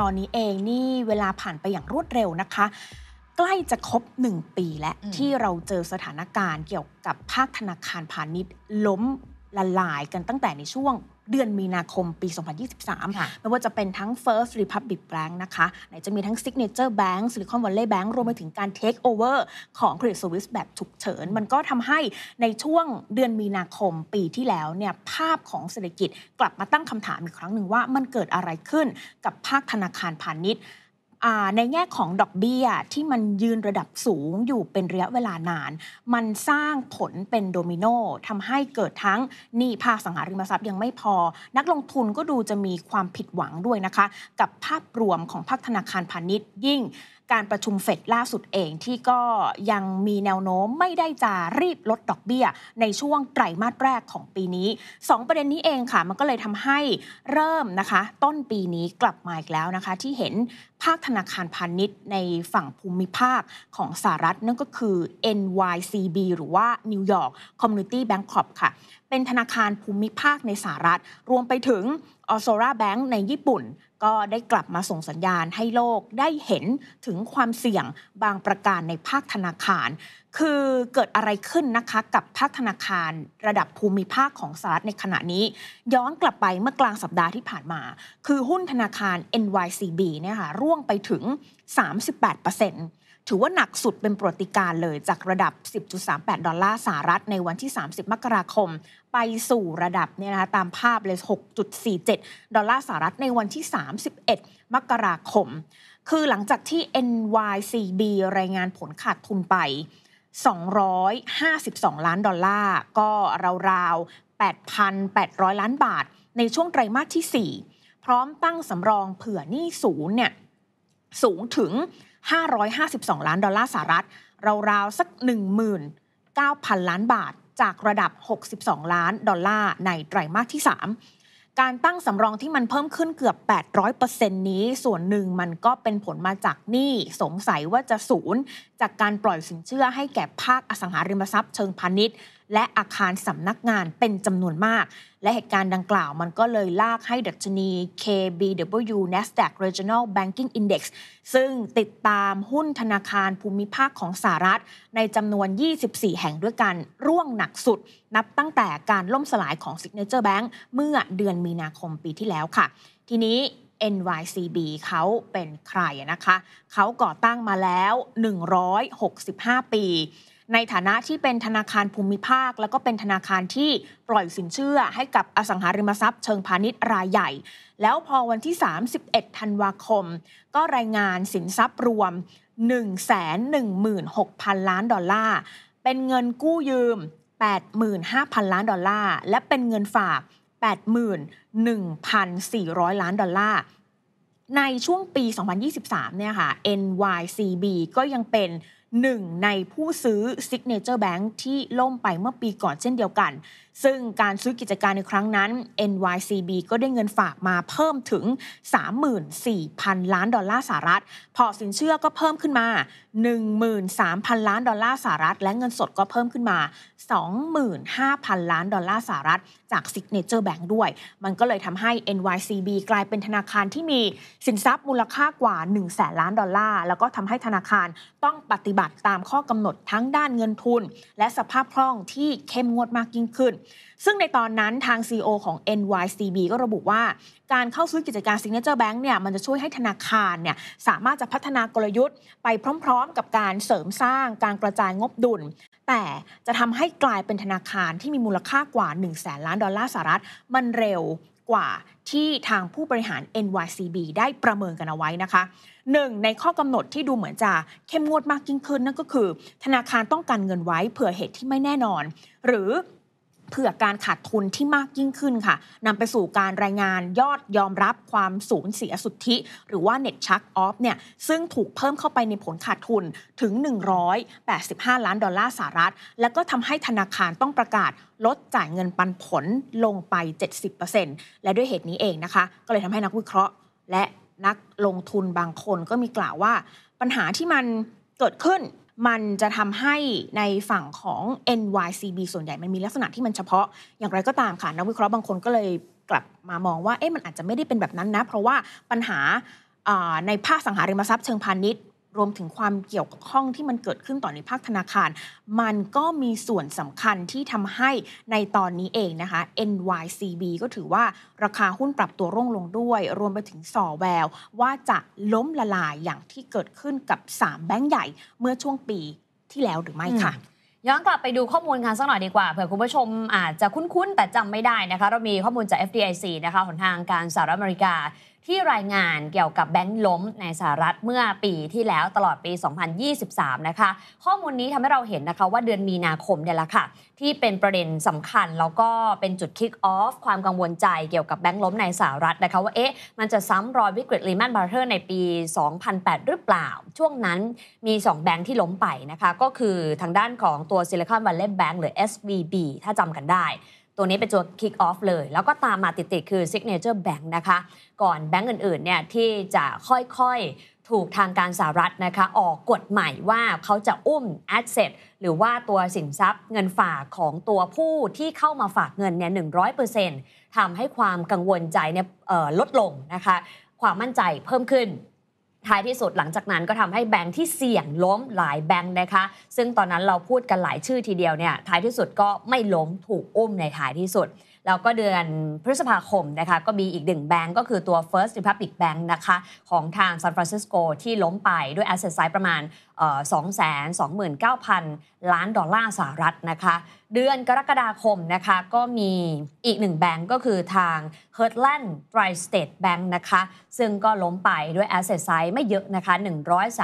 ตอนนี้เองนี่เวลาผ่านไปอย่างรวดเร็วนะคะ ใกล้จะครบ 1 ปีแล้ว ที่เราเจอสถานการณ์เกี่ยวกับภาคธนาคารพาณิชย์ ล้มละลายกันตั้งแต่ในช่วงเดือนมีนาคมปี 2023 ไม่ว่าจะเป็นทั้ง First Republic Bank นะคะ ไหนจะมีทั้ง Signature Bank Silicon Valley Bank รวมไปถึงการ Take Over ของ Credit Suisse แบบฉุกเฉิน มันก็ทำให้ในช่วงเดือนมีนาคมปีที่แล้วเนี่ยภาพของเศรษฐกิจกลับมาตั้งคำถามอีกครั้งหนึ่งว่ามันเกิดอะไรขึ้นกับภาคธนาคารพาณิชย์ในแง่ของดอกเบี้ย ที่มันยืนระดับสูงอยู่เป็นระยะเวลานาน มันสร้างผลเป็นโดมิโนทำให้เกิดทั้งหนี้ภาคสังหาริมทรัพย์ยังไม่พอ นักลงทุนก็ดูจะมีความผิดหวังด้วยนะคะ กับภาพรวมของภาคธนาคารพาณิชย์ ยิ่งการประชุมเฟดล่าสุดเองที่ก็ยังมีแนวโน้มไม่ได้จะรีบลดดอกเบี้ยในช่วงไตรมาสแรกของปีนี้2ประเด็นนี้เองค่ะ มันก็เลยทำให้เริ่มนะคะ ต้นปีนี้กลับมาอีกแล้วนะคะที่เห็นภาคธนาคารพาณิชย์ในฝั่งภูมิภาคของสหรัฐ นั่นก็คือ NYCB หรือว่า New York Community Bank Corp ค่ะ เป็นธนาคารภูมิภาคในสหรัฐ รวมไปถึง o s o r a Bank ในญี่ปุ่น ก็ได้กลับมาส่งสัญญาณให้โลกได้เห็นถึงความเสี่ยงบางประการในภาคธนาคารคือเกิดอะไรขึ้นนะคะกับภาคธนาคารระดับภูมิภาคของสหรัฐในขณะนี้ ย้อนกลับไปเมื่อกลางสัปดาห์ที่ผ่านมา คือหุ้นธนาคาร NYCB เนี่ยค่ะร่วงไปถึง 38%ถือว่าหนักสุดเป็นประวัติการเลย จากระดับ 10.38 ดอลลาร์สหรัฐในวันที่ 30 มกราคม ไปสู่ระดับเนี่ยนะคะตามภาพเลย6.47 ดอลลาร์สหรัฐในวันที่ 31 มกราคม คือหลังจากที่ NYCB รายงานผลขาดทุนไป252 ล้านดอลลาร์ ก็ราวๆ 8,800 ล้านบาทในช่วงไตรมาสที่ 4 พร้อมตั้งสำรองเผื่อหนี้ศูนย์เนี่ยสูงถึง 552 ล้าน ดอลลาร์สหรัฐราวๆสัก19,000ล้านบาท จากระดับ 62 ล้านดอลลาร์ ในไตรมาสที่ 3 การตั้งสำรองที่มันเพิ่มขึ้นเกือบ 800%นี้ส่วนหนึ่งมันก็เป็นผลมาจากหนี้สงสัยว่าจะศูนย์จากการปล่อยสินเชื่อให้แก่ภาคอสังหาริมทรัพย์ เชิงพาณิชย์ และอาคารสำนักงานเป็นจำนวนมาก และเหตุการณ์ดังกล่าวมันก็เลยลากให้ดัชนี KBW Nasdaq Regional Banking Index ซึ่งติดตามหุ้นธนาคารภูมิภาคของสหรัฐ ในจำนวน 24 แห่งด้วยกันร่วงหนักสุด นับตั้งแต่การล่มสลายของ Signature Bank เมื่อเดือนมีนาคมปีที่แล้วค่ะ ทีนี้ NYCB เขาเป็นใครนะคะ เขาก่อตั้งมาแล้ว 165 ปี ในฐานะที่เป็นธนาคารภูมิภาคแล้วก็เป็นธนาคารที่ปล่อยสินเชื่อให้กับอสังหาริมทรัพย์เชิงพาณิชย์รายใหญ่ แล้วพอวันที่ 31 ธันวาคม ก็รายงานสินทรัพย์รวม 116,000 ล้านดอลลาร์ เป็นเงินกู้ยืม 85,000 ล้านดอลลาร์ และเป็นเงินฝาก81,400 ล้านดอลลาร์ ในช่วงปี 2023 เนี่ยค่ะ NYCB ก็ยังเป็นหนึ่งในผู้ซื้อ Signature Bank ที่ล่มไปเมื่อปีก่อนเช่นเดียวกันซึ่งการซื้อกิจการในครั้งนั้น NYCB ก็ได้เงินฝากมาเพิ่มถึง 34,000 ล้านดอลลาร์สหรัฐ พอสินเชื่อก็เพิ่มขึ้นมา 13,000 ล้านดอลลาร์สหรัฐ และเงินสดก็เพิ่มขึ้นมา 25,000 ล้านดอลลาร์สหรัฐจากกเนเจอร์แบงค์ด้วย มันก็เลยทำให้ NYCB กลายเป็นธนาคารที่มีสินทรัพย์มูลค่ากว่า1 0 0 0 0 0ล้านดอลลาร์ แล้วก็ทำให้ธนาคารต้องปฏิบัติตามข้อกำหนดทั้งด้านเงินทุน และสภาพคล่องที่เข้มงวดมากยิ่งขึ้นซึ่งในตอนนั้นทาง CEO ของ NYCB ก็ระบุว่า การเข้าซื้อกิจการ Signature Bank เนี่ยมันจะช่วยให้ธนาคารเนี่ยสามารถจะพัฒนากลยุทธ์ไปพร้อมๆ กับการเสริมสร้างการกระจายงบดุลแต่จะทำให้กลายเป็นธนาคารที่มีมูลค่ากว่า1 0 0 0 0แสนล้านดอลลาร์สหรัฐมันเร็วกว่าที่ทางผู้บริหาร NYCB ได้ประเมินกันเอาไว้นะคะหนึ่งในข้อกำหนดที่ดูเหมือนจะเข้มงวดมากยิ่งขึ้นนั่นก็คือ ธนาคารต้องการเงินไว้เผื่อเหตุที่ไม่แน่นอน หรือเผื่อการขาดทุนที่มากยิ่งขึ้นค่ะนำไปสู่การรายงานยอดยอมรับความสูญเสียสุทธิ หรือว่า net chuck off เนี่ย ซึ่งถูกเพิ่มเข้าไปในผลขาดทุนถึง 185 ล้านดอลลาร์สหรัฐ แล้วก็ทำให้ธนาคารต้องประกาศลดจ่ายเงินปันผลลงไป 70%และด้วยเหตุนี้เองนะคะ ก็เลยทำให้นักวิเคราะห์ และนักลงทุนบางคนก็มีกล่าวว่า ปัญหาที่มันเกิดขึ้นมันจะทำให้ในฝั่งของ NYCB ส่วนใหญ่ มันมีลักษณะที่มันเฉพาะ อย่างไรก็ตามค่ะ นักวิเคราะห์บางคนก็เลยกลับมามองว่าเอ๊ะมันอาจจะไม่ได้เป็นแบบนั้นนะ เพราะว่าปัญหาในภาคสังหาริมทรัพย์เชิงพาณิชย์รวมถึงความเกี่ยวข้องที่มันเกิดขึ้นต่อในภาคธนาคาร มันก็มีส่วนสำคัญที่ทำให้ในตอนนี้เองนะคะ NYCB ก็ถือว่าราคาหุ้นปรับตัวร่วงลงด้วย รวมไปถึงสอแววว่าจะล้มละลายอย่างที่เกิดขึ้นกับ 3 แบงก์ใหญ่เมื่อช่วงปีที่แล้วหรือไม่ค่ะ ย้อนกลับไปดูข้อมูลกันสักหน่อยดีกว่าเผื่อคุณผู้ชม อาจจะคุ้นๆแต่จำไม่ได้นะคะเรามีข้อมูลจาก FDIC นะคะของทางการสหรัฐอเมริกาที่รายงานเกี่ยวกับแบงค์ล้มในสหรัฐเมื่อปีที่แล้วตลอดปี 2023 นะคะข้อมูลนี้ทำให้เราเห็นนะคะว่าเดือนมีนาคมเนี่ยแหละค่ะที่เป็นประเด็นสำคัญแล้วก็เป็นจุดคิกออฟความกังวลใจเกี่ยวกับแบงค์ล้มในสหรัฐนะคะว่าเอ๊ะมันจะซ้ำรอยวิกฤตลีแมนบาร์เทอร์ในปี 2008 หรือเปล่า ช่วงนั้นมี 2 แบงค์ที่ล้มไปนะคะก็คือทางด้านของตัวซิลิคอนวัลเลย์แบงค์หรือ SVB ถ้าจำกันได้ตัวนี้เป็นตัว kick off เลย แล้วก็ตามมาติดๆ คือ signature bank นะคะก่อนแบงก์อื่นๆ เนี่ยที่จะค่อยๆ ถูกทางการสหรัฐนะคะออกกฎใหม่ว่าเขาจะอุ้ม asset หรือว่าตัวสินทรัพย์เงินฝากของตัวผู้ที่เข้ามาฝากเงินเนี่ยหนึ่งร้อยเปอร์เซ็นต์ทำให้ความกังวลใจเนี่ยลดลงนะคะความมั่นใจเพิ่มขึ้นท้ายที่สุดหลังจากนั้นก็ทำให้แบงค์ที่เสี่ยงล้มหลายแบงค์นะคะ ซึ่งตอนนั้นเราพูดกันหลายชื่อทีเดียวเนี่ยท้ายที่สุดก็ไม่ล้มถูกอุ้มในท้ายที่สุด แล้วก็เดือนพฤษภาคมนะคะ ก็มีอีกหนึ่งแบงก์ก็คือตัว First Republic Bank นะคะ ของทางซานฟรานซิสโกที่ล้มไปด้วย asset size ประมาณ229,000 ล้านดอลลาร์สหรัฐนะคะ เดือนกรกฎาคมนะคะ ก็มีอีกหนึ่งแบงก์ก็คือทาง h e r t l a n d Tri State Bank นะคะ ซึ่งก็ล้มไปด้วย Asset Size ไม่เยอะนะคะ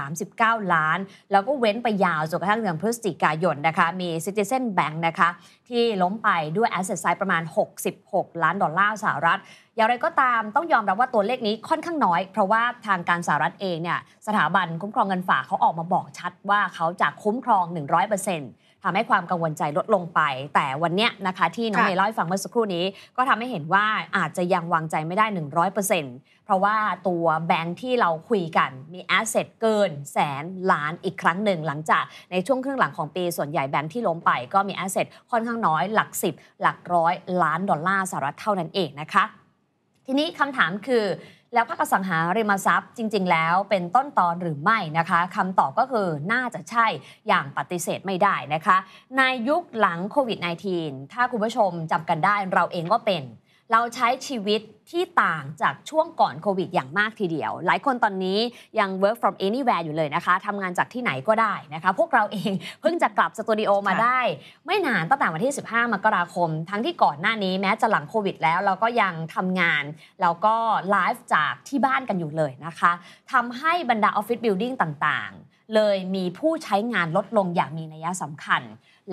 139 ล้าน แล้วก็เว้นไปยาวจนกระทั่งเดือนพฤศจิกายนนะคะ มี Citizen Bank นะคะ ที่ล้มไปด้วย Asset Size ประมาณ 66 ล้านดอลลาร์สหรัฐอย่างไรก็ตามต้องยอมรับว่าตัวเลขนี้ค่อนข้างน้อย เพราะว่าทางการสหรัฐเองเนี่ยสถาบันคุ้มครองเงินฝากเขาออกมาบอกชัดว่าเขาจะคุ้มครอง 100%ทำให้ความกังวลใจลดลงไป แต่วันนี้นะคะที่น้องเมย์เล่าให้ฟังเมื่อสักครู่นี้ก็ทำให้เห็นว่าอาจจะยังวางใจไม่ได้ 100%เพราะว่าตัวแบงค์ที่เราคุยกัน มีแอสเซทเกินแสนล้านอีกครั้งหนึ่งหลังจาก ในช่วงครึ่งหลังของปี ส่วนใหญ่แบงค์ที่ล้มไปก็มีแอสเซทค่อนข้างน้อยหลัก10หลักร้อยล้านดอลลาร์สหรัฐเท่านั้นเองนะคะทีนี้คำถามคือแล้วภาคสังหาริมทรัพย์จริงๆ แล้วเป็นต้นตอนหรือไม่นะคะคำตอบก็คือน่าจะใช่อย่างปฏิเสธไม่ได้นะคะ ในยุคหลังโควิด -19 ถ้าคุณผู้ชมจำกันได้เราเองก็เป็นเราใช้ชีวิตที่ต่างจากช่วงก่อนโควิดอย่างมากทีเดียว หลายคนตอนนี้ยัง work from anywhere อยู่เลยนะคะทำงานจากที่ไหนก็ได้นะคะ พวกเราเองเพิ่งจะกลับสตูดิโอมาได้ ไม่นานตั้งแต่วันที่ 15มกราคม ทั้งที่ก่อนหน้านี้แม้จะหลังโควิดแล้ว เราก็ยังทำงานแล้วก็ไลฟ์จากที่บ้านกันอยู่เลยนะคะทำให้บรรดาออฟฟิศบิลดิ่งต่างๆ เลยมีผู้ใช้งานลดลงอย่างมีนัยสำคัญ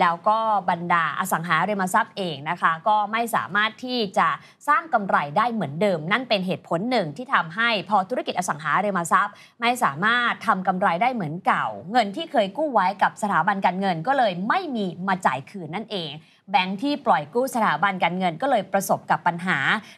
แล้วก็บรรดาอสังหาริมทรัพย์เองนะคะ ก็ไม่สามารถที่จะสร้างกำไรได้เหมือนเดิม นั่นเป็นเหตุผลหนึ่งที่ทำให้พอธุรกิจอสังหาริมทรัพย์ ไม่สามารถทำกำไรได้เหมือนเก่า เงินที่เคยกู้ไว้กับสถาบันการเงิน ก็เลยไม่มีมาจ่ายคืนนั่นเองแบงค์ที่ปล่อยกู้สถาบันการเงินก็เลยประสบกับปัญหา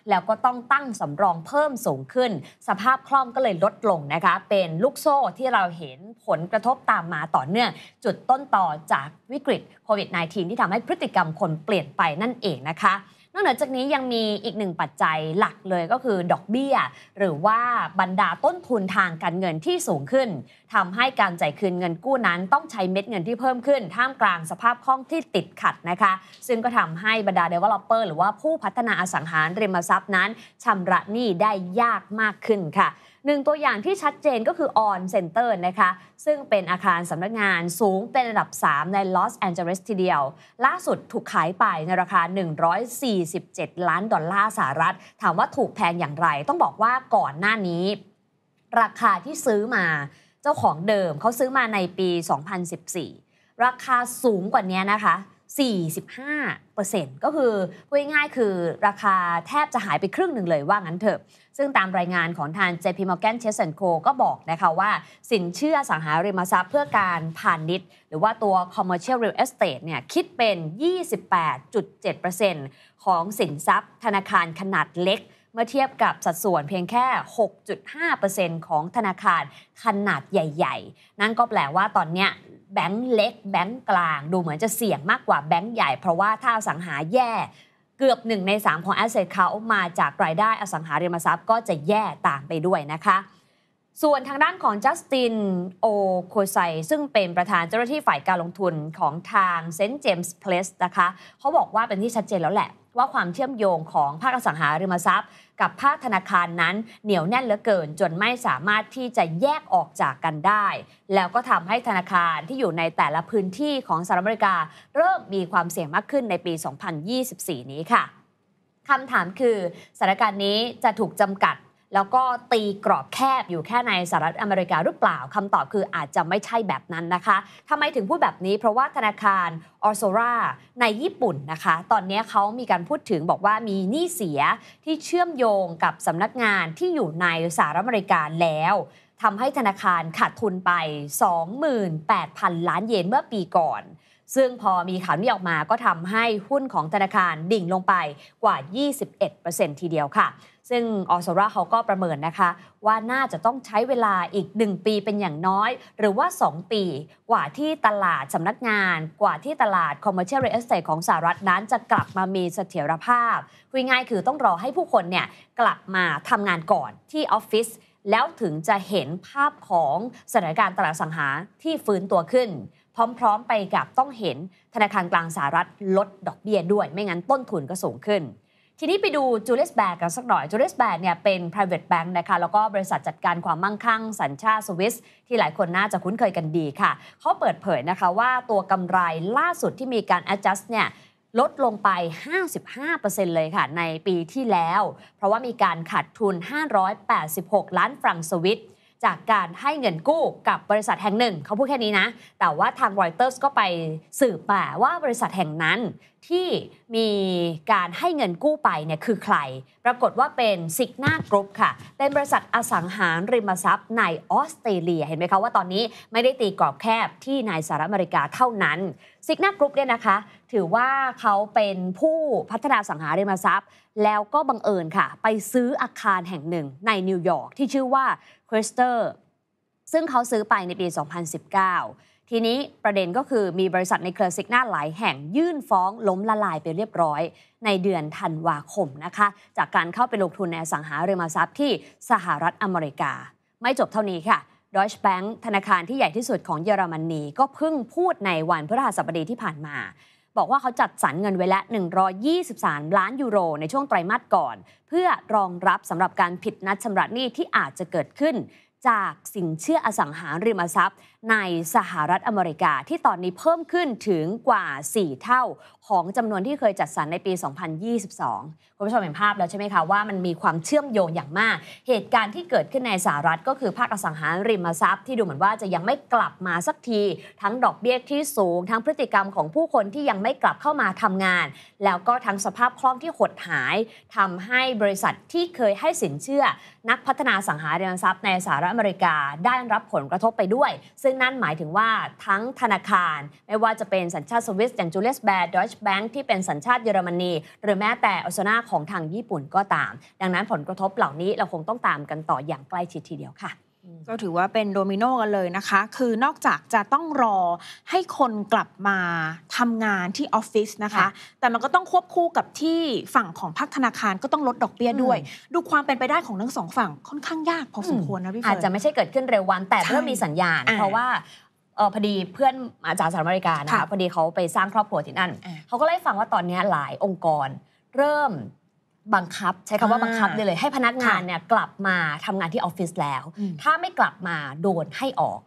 แล้วก็ต้องตั้งสำรองเพิ่มสูงขึ้น สภาพคล่องก็เลยลดลงนะคะ เป็นลูกโซ่ที่เราเห็นผลกระทบตามมาต่อเนื่อง จุดต้นต่อจากวิกฤตโควิด -19 ที่ทำให้พฤติกรรมคนเปลี่ยนไปนั่นเองนะคะนอกจากนี้ยังมีอีกหนึ่งปัจจัยหลักเลยก็คือ ดอกเบี้ยหรือว่าบรรดาต้นทุนทางการเงินที่สูงขึ้น ทำให้การจ่ายคืนเงินกู้นั้น ต้องใช้เม็ดเงินที่เพิ่มขึ้น ท่ามกลางสภาพคล่องที่ติดขัดนะคะ ซึ่งก็ทำให้บรรดาเเดวลอปเปอร์ หรือว่าผู้พัฒนาอสังหาริมทรัพย์นั้นชำระหนี้ได้ยากมากขึ้นค่ะหนึ่งตัวอย่างที่ชัดเจนก็คือออนเซ็นเตอร์นะคะ ซึ่งเป็นอาคารสำนักงานสูงเป็นระดับ 3 ในลอสแอนเจลิสทีเดียว ล่าสุดถูกขายไปในราคา 147 ล้านดอลลาร์สหรัฐ ถามว่าถูกแพงอย่างไรต้องบอกว่าก่อนหน้านี้ ราคาที่ซื้อมาเจ้าของเดิมเขาซื้อมาในปี 2014 ราคาสูงกว่านี้นะคะ45%ก็คือพูดง่ายๆคือราคาแทบจะหายไปครึ่งหนึ่งเลยว่างั้นเถอะซึ่งตามรายงานของทาง JP Morgan Chase Co ก็บอกนะคะว่า สินเชื่อสังหาริมทรัพย์เพื่อการพาณิชย์หรือว่าตัว commercial real estate เนี่ยคิดเป็น 28.7%ของสินทรัพย์ ธนาคารขนาดเล็ก เมื่อเทียบกับสัดส่วนเพียงแค่ 6.5%ของธนาคารขนาดใหญ่ๆ นั่นก็แปลว่าตอนเนี้ยแบงค์เล็กแบงค์กลางดูเหมือนจะเสี่ยงมากกว่าแบงค์ใหญ่เพราะว่าถ้าสังหาแย่เกือบหนึ่งในสามของแอสเซทเขามาจากรายได้อสังหาริมทรัพย์ก็จะแย่ตามไปด้วยนะคะส่วนทางด้านของจัสตินโอโคไซซึ่งเป็นประธานเจ้าหน้าที่ฝ่ายการลงทุนของทางเซนต์เจมส์เพลสนะคะเขาบอกว่าเป็นที่ชัดเจนแล้วแหละ ว่าความเชื่อมโยงของภาคอสังหาริมทรัพย์ กับภาคธนาคารนั้นเหนียวแน่นเหลือเกิน จนไม่สามารถที่จะแยกออกจากกันได้ แล้วก็ทำให้ธนาคารที่อยู่ในแต่ละพื้นที่ของสหรัฐอเมริกาเริ่มมีความเสี่ยงมากขึ้นในปี 2024 นี้ค่ะคำถามคือสถานการณ์นี้จะถูกจำกัดแล้วก็ตีกรอบแคบอยู่แค่ในสหรัฐอเมริกาหรือเปล่าคำตอบคืออาจจะไม่ใช่แบบนั้นนะคะทำไมถึงพูดแบบนี้เพราะว่าธนาคารออโซราในญี่ปุ่นนะคะ ตอนนี้เขามีการพูดถึงบอกว่ามีหนี้เสียที่เชื่อมโยงกับสำนักงานที่อยู่ในสหรัฐอเมริกาแล้วทำให้ธนาคารขาดทุนไป 28,000 ล้านเยนเมื่อปีก่อนซึ่งพอมีข่าวนี้ออกมาก็ทำให้หุ้นของธนาคารดิ่งลงไปกว่า 21%ทีเดียวค่ะ ซึ่งออสราเขาก็ประเมินนะคะ ว่าน่าจะต้องใช้เวลาอีก 1 ปีเป็นอย่างน้อย หรือว่า 2 ปีกว่าที่ตลาดสำนักงานกว่าที่ตลาด commercial real estate ของสหรัฐนั้นจะกลับมามีเสถียรภาพพูดง่ายคือต้องรอให้ผู้คนเนี่ยกลับมาทำงานก่อนที่ออฟฟิศแล้วถึงจะเห็นภาพของสถานการณ์ตลาดสังหาที่ฟื้นตัวขึ้นพร้อมๆ ไปกับต้องเห็นธนาคารกลางสหรัฐลดดอกเบี้ยด้วย ไม่งั้นต้นทุนก็สูงขึ้น ทีนี้ไปดูจูเลสแบกกันสักหน่อยจูเลสแบกเนี่ยเป็น private bank นะคะแล้วก็บริษัทจัดการความมั่งคั่งสัญชาติสวิสที่หลายคนน่าจะคุ้นเคยกันดีค่ะเขาเปิดเผยนะคะว่าตัวกำไรล่าสุดที่มีการ adjust เนี่ยลดลงไป 55%เลยค่ะ ในปีที่แล้วเพราะว่ามีการขาดทุน 586 ล้านฟรังสวิตจากการให้เงินกู้กับบริษัทแห่งหนึ่ง เขาพูดแค่นี้นะ แต่ว่าทางรอยเตอร์สก็ไปสืบมาว่าบริษัทแห่งนั้น ที่มีการให้เงินกู้ไปเนี่ยคือใคร ปรากฏว่าเป็นซิกนากรุ๊ปค่ะ เป็นบริษัทอสังหาริมทรัพย์ในออสเตรเลีย เห็นไหมคะว่าตอนนี้ไม่ได้ตีกรอบแคบที่ในสหรัฐอเมริกาเท่านั้นซิกนากรุ๊ปเนี่ยนะคะ ถือว่าเขาเป็นผู้พัฒนาสังหาริมทรัพย์ แล้วก็บังเอิญค่ะ ไปซื้ออาคารแห่งหนึ่งในนิวยอร์กที่ชื่อว่าคริสเตอร์ซึ่งเขาซื้อไปในปี 2019 ทีนี้ประเด็นก็คือมีบริษัทในเครือซิกนาหลายแห่งยื่นฟ้องล้มละลายไปเรียบร้อย ในเดือนธันวาคมนะคะ จากการเข้าไปลงทุนในสังหาริมทรัพย์ที่สหรัฐอเมริกา ไม่จบเท่านี้ค่ะดอยช์แบงก์ธนาคารที่ใหญ่ที่สุดของเยอรมนี ก็เพิ่งพูดในวันพฤหัสบดีที่ผ่านมา บอกว่าเขาจัดสรรเงินไว้ละ 123 ล้านยูโรในช่วงไตรมาสก่อน เพื่อรองรับสำหรับการผิดนัดชำระหนี้ที่อาจจะเกิดขึ้น จากสินเชื่ออสังหาริมทรัพย์ในสหรัฐอเมริกาที่ตอนนี้เพิ่มขึ้นถึงกว่า 4 เท่า ของจำนวนที่เคยจัดสรรในปี 2022 คุณผู้ชมเห็นภาพแล้วใช่ไหมคะว่ามันมีความเชื่อมโยงอย่างมาก เหตุการณ์ที่เกิดขึ้นในสหรัฐก็คือภาคอสังหาริมทรัพย์ที่ดูเหมือนว่าจะยังไม่กลับมาสักที ทั้งดอกเบี้ยที่สูงทั้งพฤติกรรมของผู้คนที่ยังไม่กลับเข้ามาทำงาน แล้วก็ทั้งสภาพคล่องที่หดหาย ทำให้บริษัทที่เคยให้สินเชื่อ นักพัฒนาสังหาริมทรัพย์ ในสหรัฐอเมริกาได้รับผลกระทบไปด้วยซซึ่งนั่นหมายถึงว่าทั้งธนาคารไม่ว่าจะเป็นสัญชาติสวิสอย่างจูเลสแบร์ดอชแบงค์ที่เป็นสัญชาติเยอรมนี หรือแม้แต่ออสนาของทางญี่ปุ่นก็ตาม ดังนั้นผลกระทบเหล่านี้เราคงต้องตามกันต่ออย่างใกล้ชิดทีเดียวค่ะก็ถือว่าเป็นโดมิโนกันเลยนะคะ คือนอกจากจะต้องรอให้คนกลับมาทำงานที่ออฟฟิศนะคะ แต่มันก็ต้องควบคู่กับที่ฝั่งของภาคธนาคารก็ต้องลดดอกเบี้ยด้วย ดูความเป็นไปได้ของทั้งสองฝั่งค่อนข้างยากพอสมควรนะพี่เฟิร์นอาจจะไม่ใช่เกิดขึ้นเร็ววัน แต่เริ่มมีสัญญาณ เพราะว่าออพอดีเพื่อนอาจารย์สหรัฐอเมริกานะคะ พอดีเขาไปสร้างครอบครัวที่นั่นเขาก็เล่าให้ฟังว่าตอนนี้หลายองค์กรเริ่มบังคับใช้คำว่าบังคับเลยให้พนักงานเนี่ยกลับมาทำงานที่ออฟฟิศแล้ว ถ้าไม่กลับมาโดนให้ออก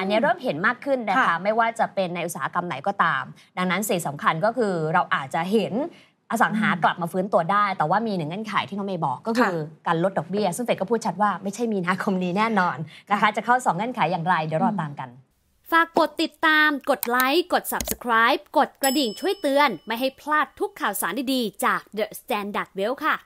อันนี้เริ่มเห็นมากขึ้นนะคะไม่ว่าจะเป็นในอุตสาหกรรมไหนก็ตาม ดังนั้นสิ่งสำคัญก็คือเราอาจจะเห็นอสังหากลับมาฟื้นตัวได้ แต่ว่ามีหนึ่งเงื่อนไขที่น้องเมย์บอกก็คือการลดดอกเบี้ยซึ่งเฟดก็พูดชัดว่าไม่ใช่มีนาคมนี้แน่นอนนะคะจะเข้า 2 เงื่อนไขอย่างไรเดี๋ยวรอตามกันฝากกดติดตาม กดไลค์ กด subscribe กดกระดิ่งช่วยเตือน ไม่ให้พลาดทุกข่าวสารดีๆจาก The Standard Well ค่ะ